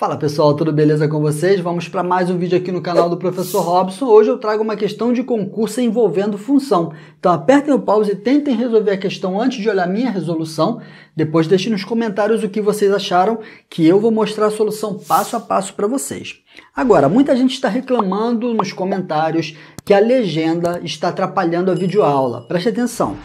Fala pessoal, tudo beleza com vocês? Vamos para mais um vídeo aqui no canal do Professor Robson. Hoje eu trago uma questão de concurso envolvendo função. Então apertem o pause e tentem resolver a questão antes de olhar minha resolução. Depois deixem nos comentários o que vocês acharam, que eu vou mostrar a solução passo a passo para vocês. Agora, muita gente está reclamando nos comentários que a legenda está atrapalhando a videoaula. Preste atenção.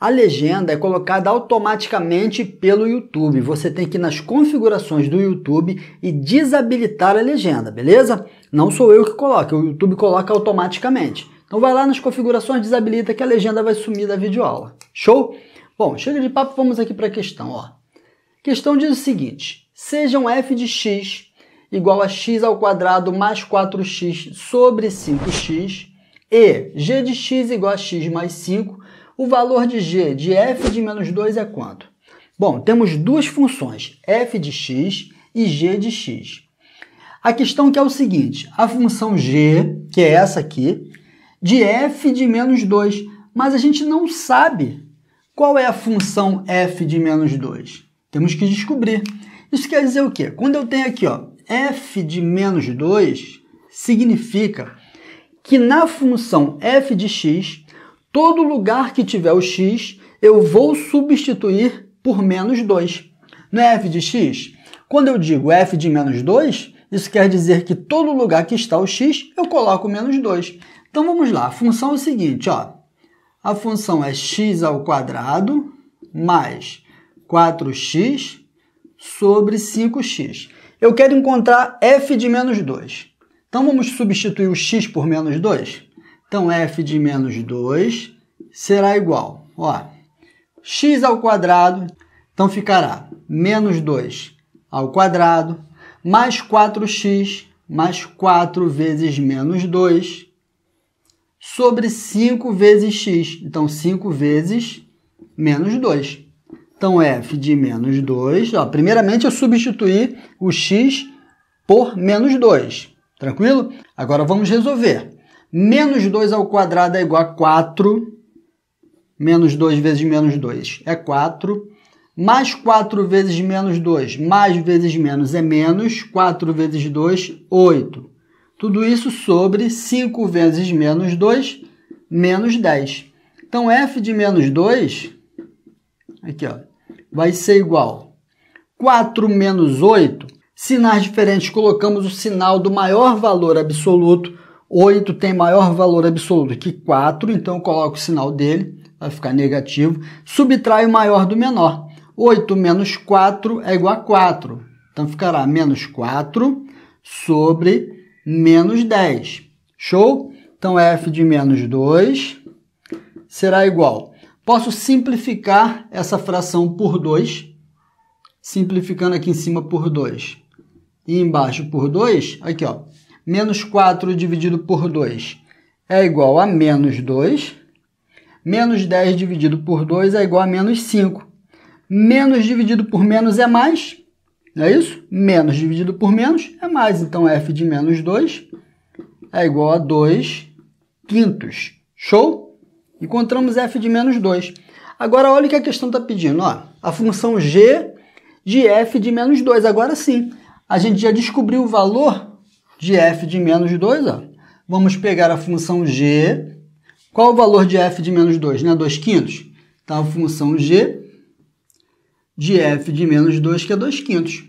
A legenda é colocada automaticamente pelo YouTube. Você tem que ir nas configurações do YouTube e desabilitar a legenda, beleza? Não sou eu que coloco, o YouTube coloca automaticamente. Então vai lá nas configurações, desabilita que a legenda vai sumir da videoaula. Show? Bom, chega de papo, vamos aqui para a questão. Ó. A questão diz o seguinte, sejam um f de x igual a x ao quadrado mais 4x sobre 5x e g de x igual a x mais 5 o valor de g de f de menos 2 é quanto? Bom, temos duas funções, f de x e g de x. A questão que é o seguinte, a função g, que é essa aqui, de f de menos 2, mas a gente não sabe qual é a função f de menos 2. Temos que descobrir. Isso quer dizer o quê? Quando eu tenho aqui ó, f de menos 2, significa que na função f de x Todo lugar que tiver o x, eu vou substituir por menos 2. Não é f de x? Quando eu digo f de menos 2, isso quer dizer que todo lugar que está o x, eu coloco menos 2. Então vamos lá, a função é o seguinte, ó. A função é x ao quadrado mais 4x sobre 5x. Eu quero encontrar f de menos 2. Então vamos substituir o x por menos 2? Então, f de menos 2 será igual, ó, x ao quadrado, então ficará menos 2 ao quadrado, mais 4x, mais 4 vezes menos 2, sobre 5 vezes x. Então, 5 vezes menos 2. Então, f de menos 2, ó, primeiramente eu substituí o x por menos 2, tranquilo? Agora vamos resolver. Menos 2 ao quadrado é igual a 4. Menos 2 vezes menos 2 é 4. Mais 4 vezes menos 2, mais vezes menos é menos. 4 vezes 2, 8. Tudo isso sobre 5 vezes menos 2, menos 10. Então, f de menos 2, aqui, ó, vai ser igual a 4 menos 8. Sinais diferentes, colocamos o sinal do maior valor absoluto 8 tem maior valor absoluto que 4, então eu coloco o sinal dele, vai ficar negativo. Subtrai o maior do menor. 8 menos 4 é igual a 4. Então ficará menos 4 sobre menos 10. Show? Então f de menos 2 será igual. Posso simplificar essa fração por 2, simplificando aqui em cima por 2 e embaixo por 2, aqui ó, menos 4 dividido por 2 é igual a menos 2. Menos 10 dividido por 2 é igual a menos 5. Menos dividido por menos é mais, não é isso? Menos dividido por menos é mais. Então, f de menos 2 é igual a 2 quintos. Show? Encontramos f de menos 2. Agora, olha o que a questão está pedindo. Ó, a função g de f de menos 2. Agora sim, a gente já descobriu o valor de f de menos 2, ó. vamos pegar a função g. Qual o valor de f de menos 2? Né? 2 quintos. Então, a função g de f de menos 2, que é 2 quintos.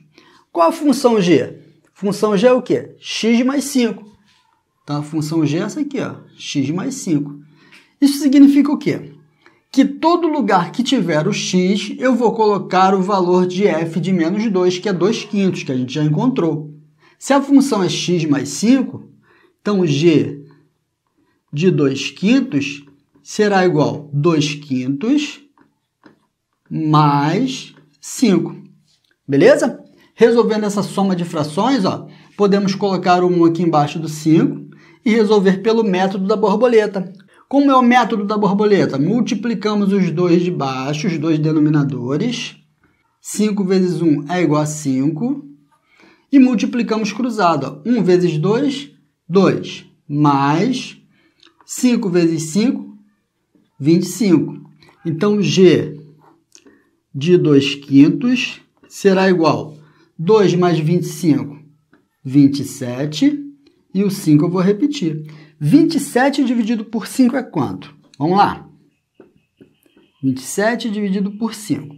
Qual a função g? Função g é o quê? x mais 5. Então, a função g é essa aqui, ó, x mais 5. Isso significa o quê? Que todo lugar que tiver o x, eu vou colocar o valor de f de menos 2, que é 2 quintos, que a gente já encontrou. Se a função é x mais 5, então g de 2 quintos será igual a 2 quintos mais 5. Beleza? Resolvendo essa soma de frações, ó, podemos colocar o 1 aqui embaixo do 5 e resolver pelo método da borboleta. Como é o método da borboleta? Multiplicamos os dois de baixo, os dois denominadores. 5 vezes 1 é igual a 5 e multiplicamos cruzado. 1 vezes 2, 2, mais 5 vezes 5, 25. Então, G de 2 quintos será igual a 2 mais 25, 27. E o 5 eu vou repetir. 27 dividido por 5 é quanto? Vamos lá. 27 dividido por 5.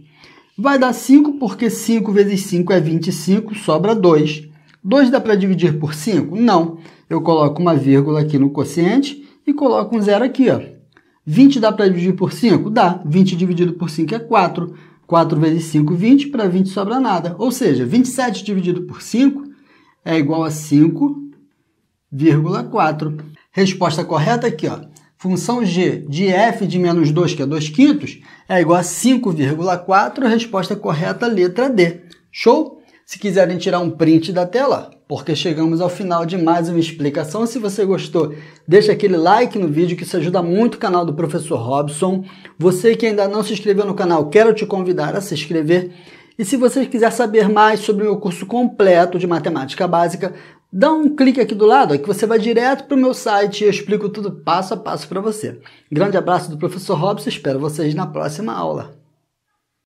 Vai dar 5, porque 5 vezes 5 é 25, sobra 2. 2 dá para dividir por 5? Não. Eu coloco uma vírgula aqui no quociente e coloco um zero aqui. Ó. 20 dá para dividir por 5? Dá. 20 dividido por 5 é 4. 4 vezes 5, 20. Para 20 sobra nada. Ou seja, 27 dividido por 5 é igual a 5,4. Resposta correta aqui, ó. Função g de f de menos 2, que é 2 quintos, é igual a 5,4. Resposta correta, letra D. Show? Se quiserem tirar um print da tela, porque chegamos ao final de mais uma explicação. Se você gostou, deixa aquele like no vídeo que isso ajuda muito o canal do professor Robson. Você que ainda não se inscreveu no canal, quero te convidar a se inscrever. E se você quiser saber mais sobre o meu curso completo de matemática básica, dá um clique aqui do lado, que você vai direto para o meu site e eu explico tudo passo a passo para você. Grande abraço do professor Robson, espero vocês na próxima aula.